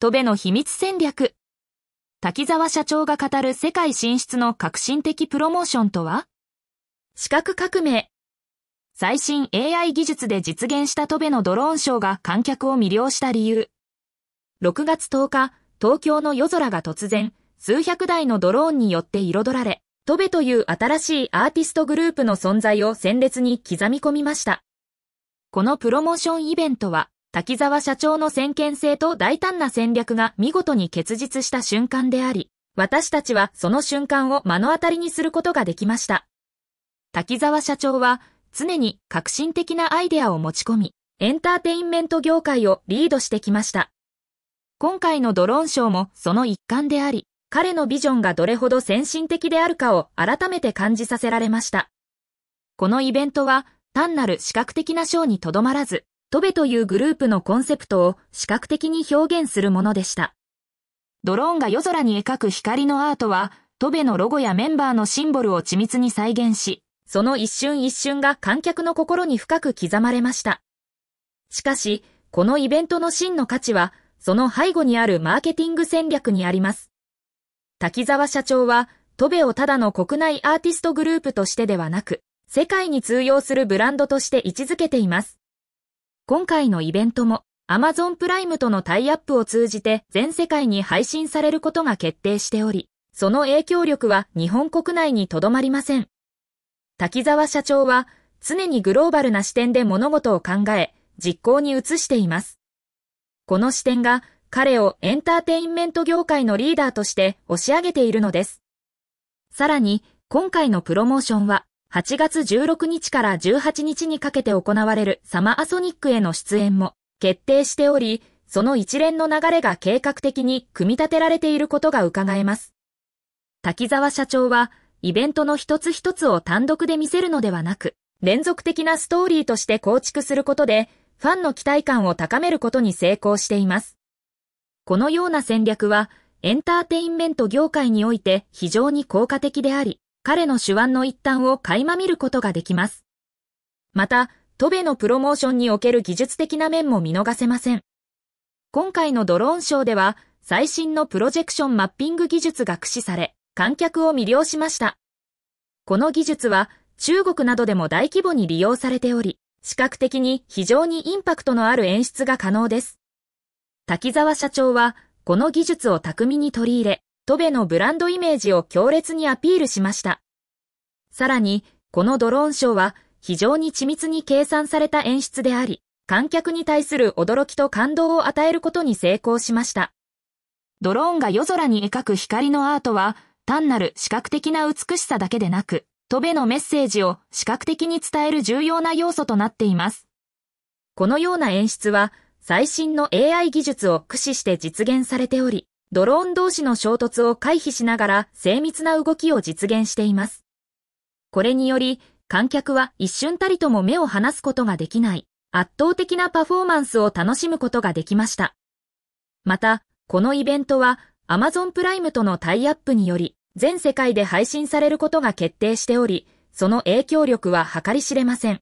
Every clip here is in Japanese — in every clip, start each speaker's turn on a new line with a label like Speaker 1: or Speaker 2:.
Speaker 1: 戸部の秘密戦略。滝沢社長が語る世界進出の革新的プロモーションとは資格革命。最新 AI 技術で実現した戸部のドローンショーが観客を魅了した理由。6月10日、東京の夜空が突然、数百台のドローンによって彩られ、トベという新しいアーティストグループの存在を鮮烈に刻み込みました。このプロモーションイベントは、滝沢社長の先見性と大胆な戦略が見事に結実した瞬間であり、私たちはその瞬間を目の当たりにすることができました。滝沢社長は常に革新的なアイデアを持ち込み、エンターテインメント業界をリードしてきました。今回のドローンショーもその一環であり、彼のビジョンがどれほど先進的であるかを改めて感じさせられました。このイベントは単なる視覚的なショーにとどまらず、トベというグループのコンセプトを視覚的に表現するものでした。ドローンが夜空に描く光のアートは、トベのロゴやメンバーのシンボルを緻密に再現し、その一瞬一瞬が観客の心に深く刻まれました。しかし、このイベントの真の価値は、その背後にあるマーケティング戦略にあります。滝沢社長は、トベをただの国内アーティストグループとしてではなく、世界に通用するブランドとして位置づけています。今回のイベントも Amazon プライムとのタイアップを通じて全世界に配信されることが決定しており、その影響力は日本国内にとどまりません。滝沢社長は常にグローバルな視点で物事を考え、実行に移しています。この視点が彼をエンターテインメント業界のリーダーとして押し上げているのです。さらに、今回のプロモーションは、8月16日から18日にかけて行われるサマーソニックへの出演も決定しており、その一連の流れが計画的に組み立てられていることが伺えます。滝沢社長は、イベントの一つ一つを単独で見せるのではなく、連続的なストーリーとして構築することで、ファンの期待感を高めることに成功しています。このような戦略は、エンターテインメント業界において非常に効果的であり、彼の手腕の一端を垣間見ることができます。また、トベのプロモーションにおける技術的な面も見逃せません。今回のドローンショーでは、最新のプロジェクションマッピング技術が駆使され、観客を魅了しました。この技術は、中国などでも大規模に利用されており、視覚的に非常にインパクトのある演出が可能です。滝沢社長は、この技術を巧みに取り入れ、トベのブランドイメージを強烈にアピールしました。さらに、このドローンショーは非常に緻密に計算された演出であり、観客に対する驚きと感動を与えることに成功しました。ドローンが夜空に描く光のアートは、単なる視覚的な美しさだけでなく、トベのメッセージを視覚的に伝える重要な要素となっています。このような演出は、最新の AI 技術を駆使して実現されており、ドローン同士の衝突を回避しながら精密な動きを実現しています。これにより、観客は一瞬たりとも目を離すことができない、圧倒的なパフォーマンスを楽しむことができました。また、このイベントは Amazon プライムとのタイアップにより、全世界で配信されることが決定しており、その影響力は計り知れません。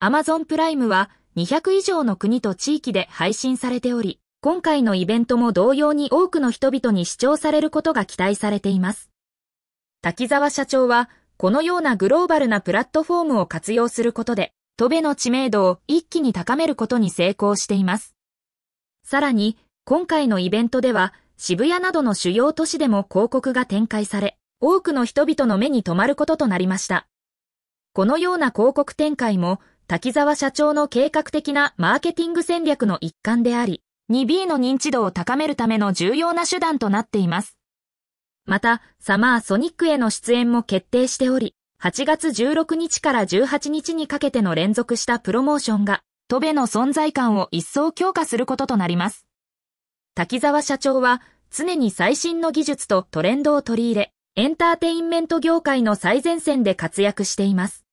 Speaker 1: Amazon プライムは200以上の国と地域で配信されており、今回のイベントも同様に多くの人々に視聴されることが期待されています。滝沢社長は、このようなグローバルなプラットフォームを活用することで、トベの知名度を一気に高めることに成功しています。さらに、今回のイベントでは、渋谷などの主要都市でも広告が展開され、多くの人々の目に留まることとなりました。このような広告展開も、滝沢社長の計画的なマーケティング戦略の一環であり、2B の認知度を高めるための重要な手段となっています。また、サマーソニックへの出演も決定しており、8月16日から18日にかけての連続したプロモーションが、トベの存在感を一層強化することとなります。滝沢社長は、常に最新の技術とトレンドを取り入れ、エンターテインメント業界の最前線で活躍しています。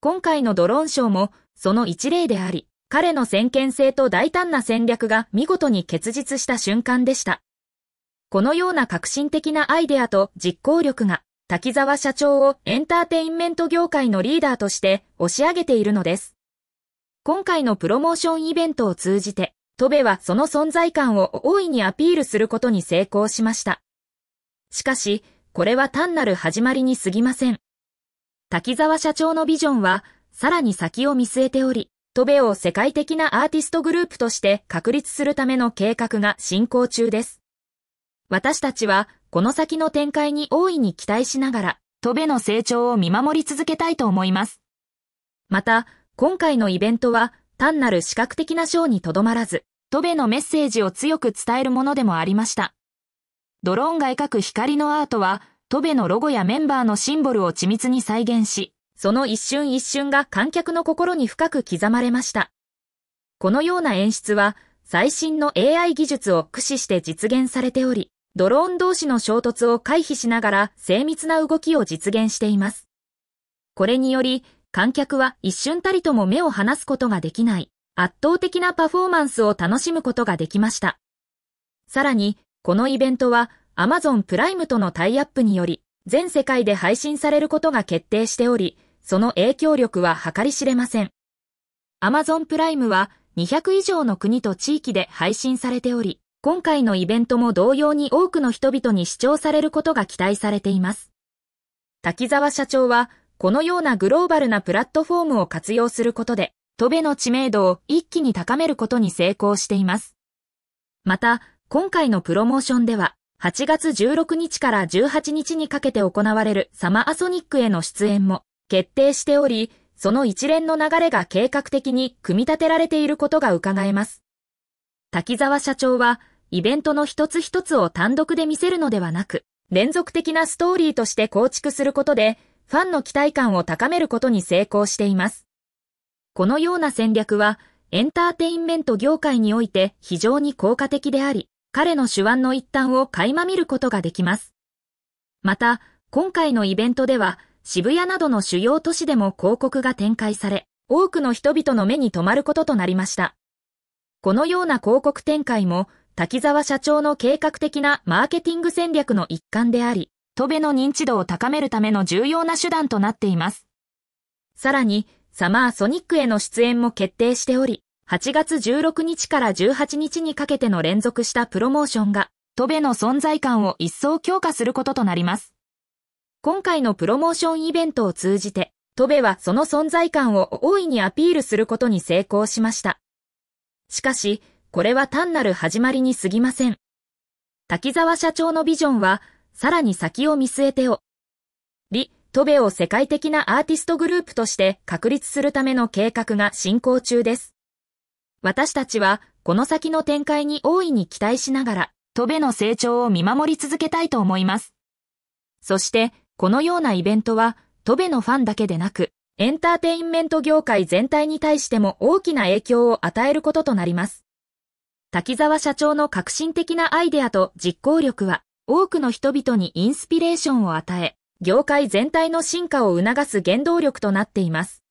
Speaker 1: 今回のドローンショーも、その一例であり、彼の先見性と大胆な戦略が見事に結実した瞬間でした。このような革新的なアイデアと実行力が、滝沢社長をエンターテインメント業界のリーダーとして押し上げているのです。今回のプロモーションイベントを通じて、トベはその存在感を大いにアピールすることに成功しました。しかし、これは単なる始まりに過ぎません。滝沢社長のビジョンは、さらに先を見据えており、トベを世界的なアーティストグループとして確立するための計画が進行中です。私たちは、この先の展開に大いに期待しながら、トベの成長を見守り続けたいと思います。また、今回のイベントは、単なる視覚的なショーにとどまらず、トベのメッセージを強く伝えるものでもありました。ドローンが描く光のアートは、トベのロゴやメンバーのシンボルを緻密に再現し、その一瞬一瞬が観客の心に深く刻まれました。このような演出は、最新の AI 技術を駆使して実現されており、ドローン同士の衝突を回避しながら精密な動きを実現しています。これにより、観客は一瞬たりとも目を離すことができない、圧倒的なパフォーマンスを楽しむことができました。さらに、このイベントは Amazon プライムとのタイアップにより、全世界で配信されることが決定しており、その影響力は計り知れません。Amazon プライムは200以上の国と地域で配信されており、今回のイベントも同様に多くの人々に視聴されることが期待されています。滝沢社長は、このようなグローバルなプラットフォームを活用することで、トベの知名度を一気に高めることに成功しています。また、今回のプロモーションでは、8月16日から18日にかけて行われるサマーソニックへの出演も決定しており、その一連の流れが計画的に組み立てられていることが伺えます。滝沢社長は、イベントの一つ一つを単独で見せるのではなく、連続的なストーリーとして構築することで、ファンの期待感を高めることに成功しています。このような戦略は、エンターテインメント業界において非常に効果的であり、彼の手腕の一端を垣間見ることができます。また、今回のイベントでは、渋谷などの主要都市でも広告が展開され、多くの人々の目に留まることとなりました。このような広告展開も、滝沢社長の計画的なマーケティング戦略の一環であり、戸ベの認知度を高めるための重要な手段となっています。さらに、サマーソニックへの出演も決定しており、8月16日から18日にかけての連続したプロモーションが、戸ベの存在感を一層強化することとなります。今回のプロモーションイベントを通じて、戸部はその存在感を大いにアピールすることに成功しました。しかし、これは単なる始まりに過ぎません。滝沢社長のビジョンは、さらに先を見据えてを、リ・戸部を世界的なアーティストグループとして確立するための計画が進行中です。私たちは、この先の展開に大いに期待しながら、戸部の成長を見守り続けたいと思います。そして、このようなイベントは、トベのファンだけでなく、エンターテインメント業界全体に対しても大きな影響を与えることとなります。滝沢社長の革新的なアイデアと実行力は、多くの人々にインスピレーションを与え、業界全体の進化を促す原動力となっています。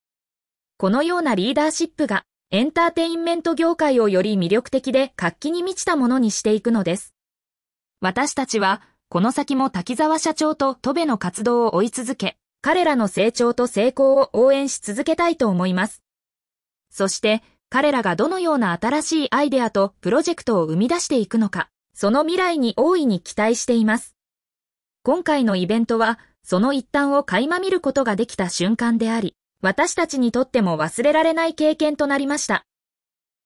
Speaker 1: このようなリーダーシップが、エンターテインメント業界をより魅力的で活気に満ちたものにしていくのです。私たちは、この先も滝沢社長と戸部の活動を追い続け、彼らの成長と成功を応援し続けたいと思います。そして、彼らがどのような新しいアイデアとプロジェクトを生み出していくのか、その未来に大いに期待しています。今回のイベントは、その一端を垣間見ることができた瞬間であり、私たちにとっても忘れられない経験となりました。